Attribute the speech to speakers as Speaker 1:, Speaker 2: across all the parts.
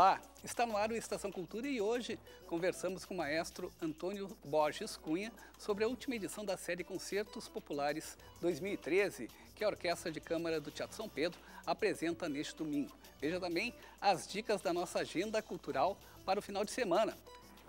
Speaker 1: Olá, está no ar o Estação Cultura e hoje conversamos com o maestro Antônio Borges Cunha sobre a última edição da série Concertos Populares 2013, que a Orquestra de Câmara do Teatro São Pedro apresenta neste domingo. Veja também as dicas da nossa agenda cultural para o final de semana.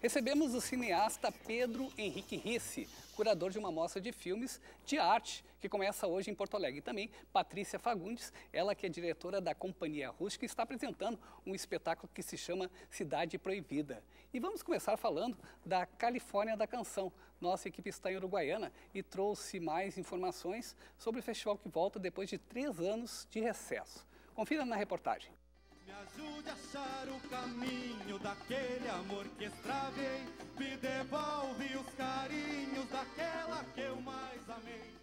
Speaker 1: Recebemos o cineasta Pedro Henrique Risse, curador de uma mostra de filmes de arte que começa hoje em Porto Alegre. E também Patrícia Fagundes, ela que é diretora da Companhia Rústica, está apresentando um espetáculo que se chama Cidade Proibida. E vamos começar falando da Califórnia da Canção. Nossa equipe está em Uruguaiana e trouxe mais informações sobre o festival que volta depois de três anos de recesso. Confira na reportagem.
Speaker 2: Me ajude a achar o caminho daquele amor que extravei. Me devolve os carinhos daquela que eu mais amei.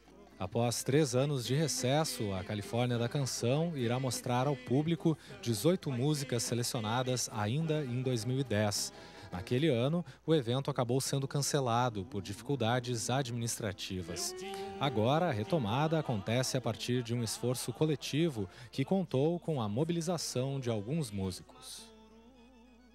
Speaker 2: Após três anos de recesso, a Califórnia da Canção irá mostrar ao público 18 músicas selecionadas ainda em 2010. Naquele ano, o evento acabou sendo cancelado por dificuldades administrativas. Agora, a retomada acontece a partir de um esforço coletivo que contou com a mobilização de alguns músicos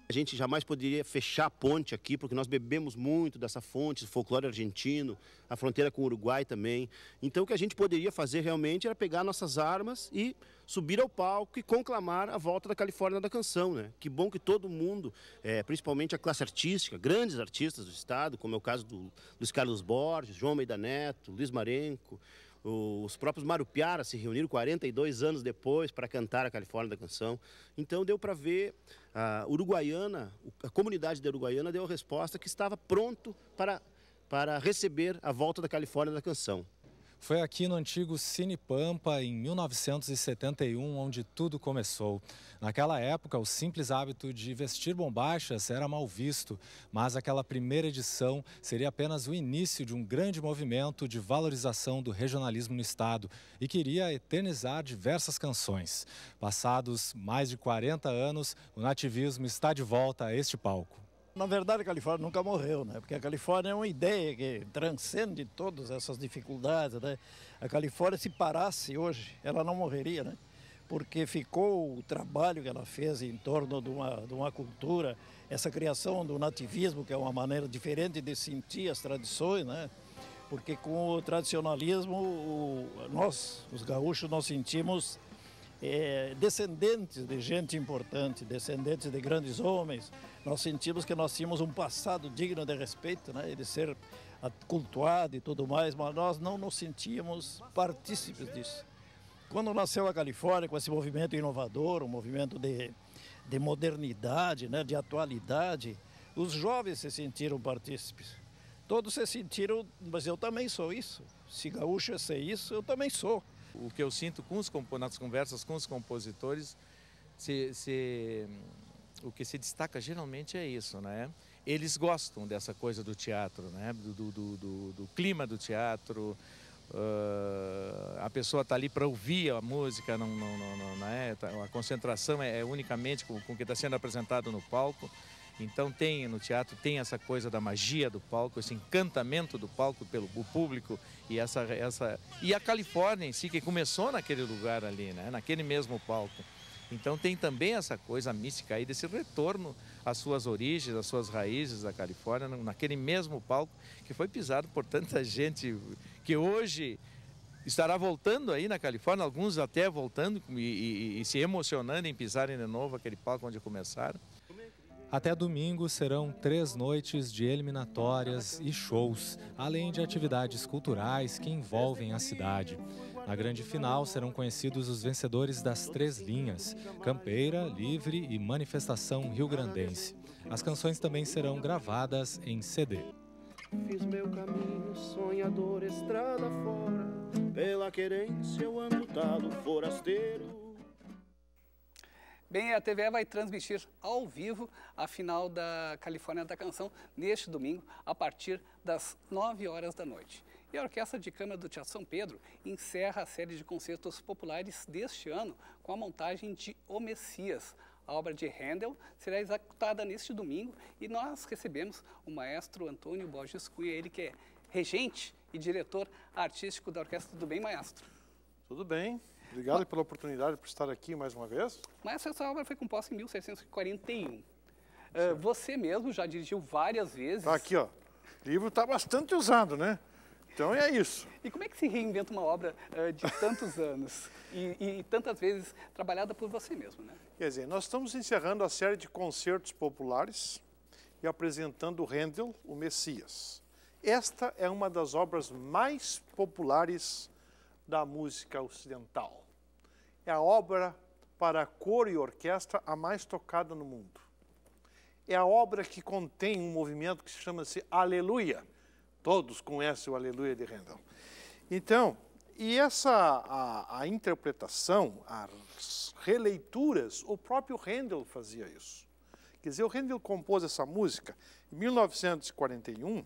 Speaker 3: a gente jamais poderia fechar a ponte aqui, porque nós bebemos muito dessa fonte, folclore argentino, a fronteira com o Uruguai também. Então, o que a gente poderia fazer realmente era pegar nossas armas e subir ao palco e conclamar a volta da Califórnia da canção, né? Que bom que todo mundo, é, principalmente a classe artística, grandes artistas do estado, como é o caso do Luiz Carlos Borges, João Meida Neto, Luiz Marenco, os próprios Marupiara se reuniram 42 anos depois para cantar a Califórnia da Canção. Então deu para ver a uruguaiana, a comunidade da uruguaiana deu a resposta que estava pronto para, para receber a volta da Califórnia da Canção.
Speaker 2: Foi aqui no antigo Cine Pampa, em 1971, onde tudo começou. Naquela época, o simples hábito de vestir bombachas era mal visto, mas aquela primeira edição seria apenas o início de um grande movimento de valorização do regionalismo no estado e queria eternizar diversas canções. Passados mais de 40 anos, o nativismo está de volta a este palco.
Speaker 3: Na verdade, a Califórnia nunca morreu, né? Porque a Califórnia é uma ideia que transcende todas essas dificuldades, né? A Califórnia, se parasse hoje, ela não morreria, né? Porque ficou o trabalho que ela fez em torno de uma, de uma cultura, essa criação do nativismo, que é uma maneira diferente de sentir as tradições, né? Porque com o tradicionalismo, nós, os gaúchos, nós sentimos é, descendentes de gente importante, descendentes de grandes homens. Nós sentimos que nós tínhamos um passado digno de respeito, né, de ser cultuado e tudo mais, mas nós não nos sentíamos partícipes disso. Quando nasceu a Califórnia com esse movimento inovador, um movimento de, de modernidade, né, de atualidade, os jovens se sentiram partícipes. Todos se sentiram, mas eu também sou isso. Se gaúcho é ser isso, eu também sou o que eu sinto com os, nas conversas com os compositores, se, se, o que se destaca geralmente é isso, né? Eles gostam dessa coisa do teatro, né? Do, do, do, do clima do teatro. Uh, a pessoa está ali para ouvir a música, não, não, não, não é? a concentração é, é unicamente com, com o que está sendo apresentado no palco. Então tem no teatro tem essa coisa da magia do palco, esse encantamento do palco pelo público e essa essa e a Califórnia em si que começou naquele lugar ali, né? Naquele mesmo palco. Então tem também essa coisa mística aí desse retorno às suas origens, às suas raízes da Califórnia, naquele mesmo palco que foi pisado por tanta gente que hoje estará voltando aí na Califórnia, alguns até voltando e, e, e se emocionando em pisarem de novo aquele palco onde
Speaker 2: começaram. Até domingo serão três noites de eliminatórias e shows, além de atividades culturais que envolvem a cidade. Na grande final serão conhecidos os vencedores das três linhas: Campeira, Livre e Manifestação Rio Grandense. As canções também serão gravadas em CD.
Speaker 1: Fiz meu caminho, sonhador, estrada fora.
Speaker 3: Pela querência
Speaker 1: eu ando talo, forasteiro. Bem, a TVE vai transmitir ao vivo a final da Califórnia da Canção neste domingo, a partir das 9 horas da noite. E a Orquestra de Câmara do Teatro São Pedro encerra a série de concertos populares deste ano com a montagem de O Messias, a obra de Handel será executada neste domingo e nós recebemos o maestro Antônio Borges Cunha, ele que é regente e diretor artístico da Orquestra. Tudo bem, maestro? Tudo bem. Obrigado pela oportunidade por estar aqui mais uma vez. Mas essa obra foi composta em 1641. Uh, eh, você mesmo já dirigiu várias vezes. Tá aqui, ó. O livro está bastante usado, né? Então é isso. E como é que se reinventa uma obra uh, de tantos anos e, e, tantas vezes trabalhada por você mesmo, né? Quer dizer, nós estamos encerrando
Speaker 3: a série de concertos populares e apresentando Handel, o Messias. Esta é uma das obras mais populares da música ocidental é a obra para cor e orquestra a mais tocada no mundo. É a obra que contém um movimento que chama-se Aleluia. Todos conhecem o Aleluia de Rendão. Então, e essa a, a, interpretação, as releituras, o próprio Handel fazia isso. Quer dizer, o Handel compôs essa música em 1941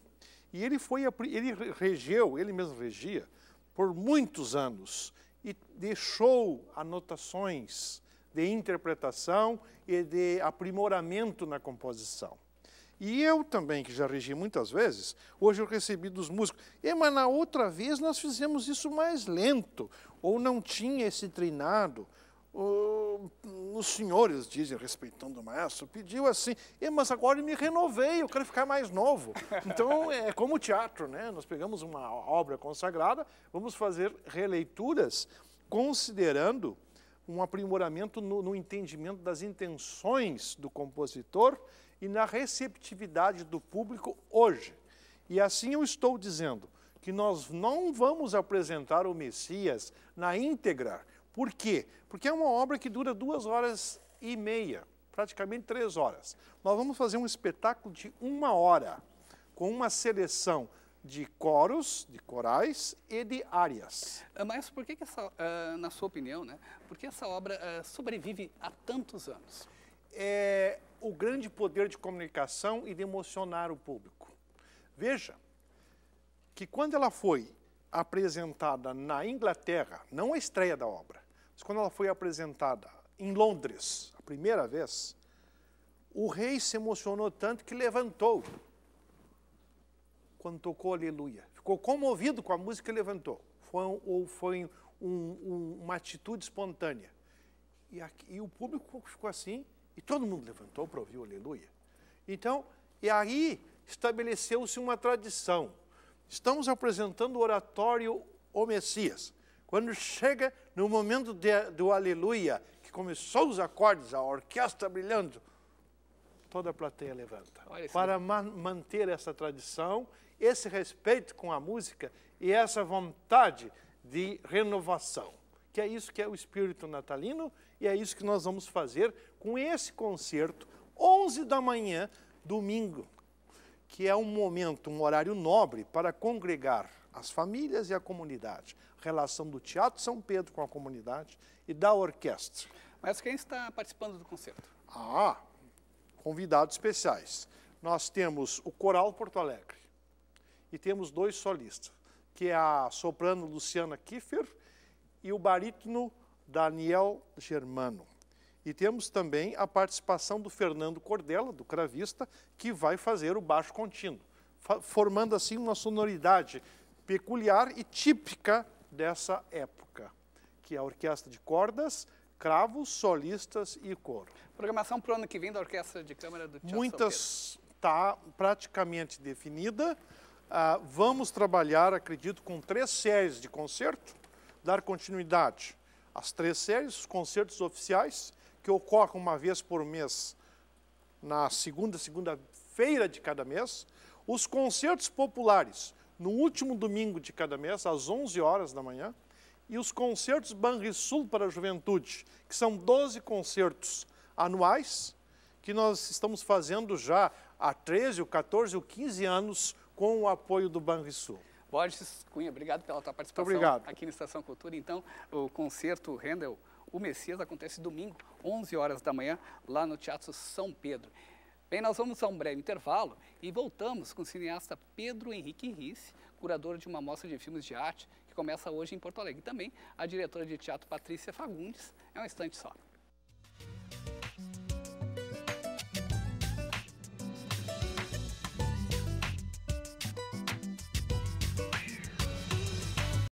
Speaker 3: e ele foi ele regeu, ele mesmo regia por muitos anos e deixou anotações de interpretação e de aprimoramento na composição. E eu também, que já regi muitas vezes, hoje eu recebi dos músicos. E, mas na outra vez nós fizemos isso mais lento, ou não tinha esse treinado os senhores dizem, respeitando o maestro, pediu assim, mas agora eu me renovei, eu quero ficar mais novo. Então, é como o teatro, né? Nós pegamos uma obra consagrada, vamos fazer releituras considerando um aprimoramento no, no entendimento das intenções do compositor e na receptividade do público hoje. E assim eu estou dizendo que nós não vamos apresentar o Messias na íntegra, por quê? Porque é uma obra que dura duas horas e meia, praticamente três horas. Nós vamos fazer um espetáculo de uma hora, com uma seleção de
Speaker 1: coros, de corais e de áreas. Ah,
Speaker 3: mas por que, que
Speaker 1: essa, ah, na sua opinião, né, por que essa obra ah, sobrevive há tantos anos? É o grande poder de comunicação e de emocionar o público. Veja
Speaker 3: que quando ela foi apresentada na Inglaterra, não a estreia da obra, mas quando ela foi apresentada em Londres, a primeira vez, o rei se emocionou tanto que levantou quando tocou Aleluia. Ficou comovido com a música e levantou. Foi, ou foi um, um, uma atitude espontânea. E, aqui, e o público ficou assim, e todo mundo levantou para ouvir o Aleluia. Então, e aí estabeleceu-se uma tradição. Estamos apresentando o oratório O Messias. Quando chega no momento de, do aleluia, que começou os acordes, a orquestra brilhando, toda a plateia levanta. Para ma manter essa tradição, esse respeito com a música e essa vontade de renovação. Que é isso que é o espírito natalino e é isso que nós vamos fazer com esse concerto, 11 da manhã, domingo, que é um momento, um horário nobre para congregar as famílias e a comunidade relação do Teatro São Pedro com a comunidade e da orquestra.
Speaker 1: Mas quem está participando do concerto?
Speaker 3: Ah, convidados especiais. Nós temos o Coral Porto Alegre e temos dois solistas, que é a soprano Luciana Kiefer e o barítono Daniel Germano. E temos também a participação do Fernando Cordella, do cravista, que vai fazer o baixo contínuo, formando assim uma sonoridade peculiar e típica dessa época, que é a orquestra de cordas, cravos, solistas e coro.
Speaker 1: Programação para o ano que vem da Orquestra de Câmara do Teatro Muitas
Speaker 3: está praticamente definida. Ah, vamos trabalhar, acredito, com três séries de concerto, dar continuidade às três séries, os concertos oficiais, que ocorrem uma vez por mês, na segunda, segunda-feira de cada mês, os concertos populares, no último domingo de cada mês, às 11 horas da manhã, e os concertos Banrisul para a Juventude, que são 12 concertos anuais, que nós estamos fazendo já há 13, 14 ou 15 anos com o apoio do Banrisul.
Speaker 1: Borges Cunha, obrigado pela tua participação obrigado. aqui na Estação Cultura. Então, o concerto Handel, o Messias, acontece domingo, 11 horas da manhã, lá no Teatro São Pedro. Bem, nós vamos a um breve intervalo e voltamos com o cineasta Pedro Henrique Risse, curador de uma mostra de filmes de arte que começa hoje em Porto Alegre. E também a diretora de teatro Patrícia Fagundes. É um instante só.